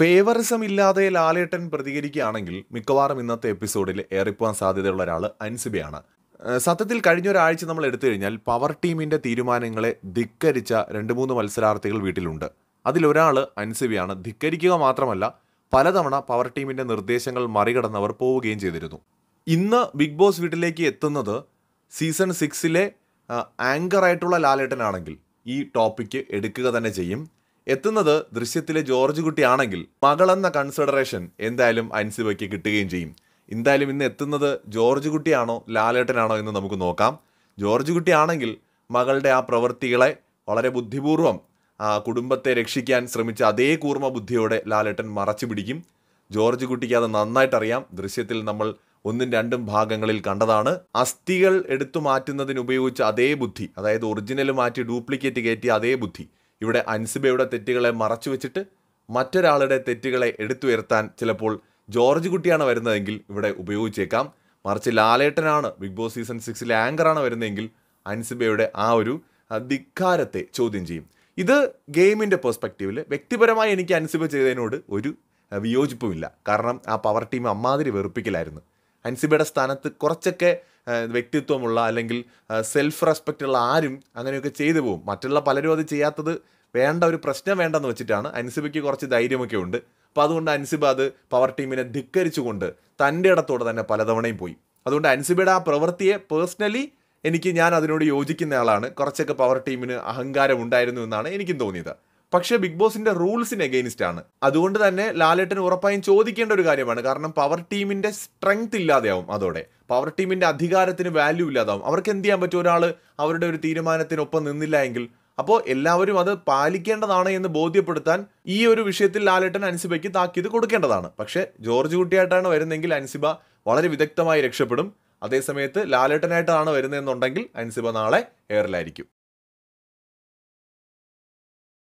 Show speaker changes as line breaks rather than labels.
favouritism ഇല്ലാതെ ലാലേട്ടൻ പ്രതികരിക്കുകയാണെങ്കിൽ മിക്കവാറും ഇന്നത്തെ എപ്പിസോഡിൽ ഏറിപ്പോകാൻ സാധ്യതയുള്ള ഒരാൾ അൻസിബയാണ് സത്യത്തിൽ കഴിഞ്ഞ നമ്മൾ എടുത്തു കഴിഞ്ഞാൽ പവർ ടീമിൻ്റെ തീരുമാനങ്ങളെ ധിക്കരിച്ച രണ്ട് മൂന്ന് മത്സരാർത്ഥികൾ വീട്ടിലുണ്ട് അതിലൊരാൾ അൻസിബിയാണ് ധിക്കരിക്കുക മാത്രമല്ല പലതവണ പവർ ടീമിൻ്റെ നിർദ്ദേശങ്ങൾ മറികടന്നവർ പോവുകയും ചെയ്തിരുന്നു ഇന്ന് ബിഗ് ബോസ് വീട്ടിലേക്ക് എത്തുന്നത് സീസൺ സിക്സിലെ ആങ്കറായിട്ടുള്ള ലാലേട്ടനാണെങ്കിൽ ഈ ടോപ്പിക്ക് എടുക്കുക തന്നെ ചെയ്യും എത്തുന്നത് ദൃശ്യത്തിലെ ജോർജ് കുട്ടിയാണെങ്കിൽ മകളെന്ന കൺസിഡറേഷൻ എന്തായാലും അൻസിബയ്ക്ക് കിട്ടുകയും ചെയ്യും എന്തായാലും ഇന്ന് എത്തുന്നത് ജോർജ് കുട്ടിയാണോ ലാലേട്ടനാണോ എന്ന് നമുക്ക് നോക്കാം ജോർജ് കുട്ടിയാണെങ്കിൽ മകളുടെ ആ പ്രവൃത്തികളെ വളരെ ബുദ്ധിപൂർവം ആ കുടുംബത്തെ രക്ഷിക്കാൻ ശ്രമിച്ച അതേ കൂർമ്മ ബുദ്ധിയോടെ ലാലേട്ടൻ മറച്ചു പിടിക്കും ജോർജ് കുട്ടിക്ക് അത് നന്നായിട്ടറിയാം ദൃശ്യത്തിൽ നമ്മൾ ഒന്നും രണ്ടും ഭാഗങ്ങളിൽ കണ്ടതാണ് അസ്ഥികൾ എടുത്തു മാറ്റുന്നതിന് ഉപയോഗിച്ച അതേ ബുദ്ധി അതായത് ഒറിജിനൽ മാറ്റി ഡ്യൂപ്ലിക്കേറ്റ് കയറ്റിയ അതേ ബുദ്ധി ഇവിടെ അൻസിബയുടെ തെറ്റുകളെ മറച്ചു വെച്ചിട്ട് മറ്റൊരാളുടെ തെറ്റുകളെ എടുത്തുയർത്താൻ ചിലപ്പോൾ ജോർജ് കുട്ടിയാണ് വരുന്നതെങ്കിൽ ഇവിടെ ഉപയോഗിച്ചേക്കാം മറിച്ച് ലാലേട്ടനാണ് ബിഗ് ബോസ് സീസൺ സിക്സിലെ ആങ്കറാണ് വരുന്നതെങ്കിൽ അൻസിബയുടെ ആ ഒരു ധിക്കാരത്തെ ചോദ്യം ചെയ്യും ഇത് ഗെയിമിൻ്റെ പെർസ്പെക്റ്റീവിൽ വ്യക്തിപരമായി എനിക്ക് അൻസിബ ചെയ്തതിനോട് ഒരു വിയോജിപ്പുമില്ല കാരണം ആ പവർ ടീം അമ്മാതിരി വെറുപ്പിക്കലായിരുന്നു അൻസിബയുടെ സ്ഥാനത്ത് കുറച്ചൊക്കെ വ്യക്തിത്വമുള്ള അല്ലെങ്കിൽ സെൽഫ് റെസ്പെക്റ്റുള്ള ആരും അങ്ങനെയൊക്കെ ചെയ്തു പോകും മറ്റുള്ള പലരും അത് ചെയ്യാത്തത് വേണ്ട ഒരു പ്രശ്നം വേണ്ടെന്ന് വെച്ചിട്ടാണ് അൻസിബയ്ക്ക് കുറച്ച് ധൈര്യമൊക്കെ ഉണ്ട് അപ്പോൾ അതുകൊണ്ട് അൻസിബ അത് പവർ ടീമിനെ ധിക്കരിച്ചുകൊണ്ട് തൻ്റെ ഇടത്തോടെ തന്നെ പലതവണയും പോയി അതുകൊണ്ട് അൻസിബയുടെ ആ പ്രവൃത്തിയെ പേഴ്സണലി എനിക്ക് ഞാൻ അതിനോട് യോജിക്കുന്ന ആളാണ് കുറച്ചൊക്കെ പവർ ടീമിന് അഹങ്കാരം ഉണ്ടായിരുന്നു എന്നാണ് എനിക്കും തോന്നിയത് പക്ഷേ ബിഗ് ബോസിന്റെ റൂൾസിന് എഗെയിൻസ്റ്റ് ആണ് അതുകൊണ്ട് തന്നെ ലാലേട്ടൻ ഉറപ്പായും ചോദിക്കേണ്ട ഒരു കാര്യമാണ് കാരണം പവർ ടീമിന്റെ സ്ട്രെങ്ത് ഇല്ലാതെയാവും അതോടെ പവർ ടീമിന്റെ അധികാരത്തിന് വാല്യൂ ഇല്ലാതാവും അവർക്ക് എന്ത് ചെയ്യാൻ പറ്റും ഒരാൾ അവരുടെ ഒരു തീരുമാനത്തിനൊപ്പം നിന്നില്ല എങ്കിൽ അപ്പോൾ എല്ലാവരും അത് പാലിക്കേണ്ടതാണ് എന്ന് ബോധ്യപ്പെടുത്താൻ ഈ ഒരു വിഷയത്തിൽ ലാലേട്ടൻ അൻസിബയ്ക്ക് താക്കീത് കൊടുക്കേണ്ടതാണ് പക്ഷേ ജോർജ് കുട്ടിയായിട്ടാണ് വരുന്നെങ്കിൽ അൻസിബ വളരെ വിദഗ്ധമായി രക്ഷപ്പെടും അതേസമയത്ത് ലാലേട്ടനായിട്ടാണ് വരുന്നതെന്നുണ്ടെങ്കിൽ അൻസിബ നാളെ എയറിലായിരിക്കും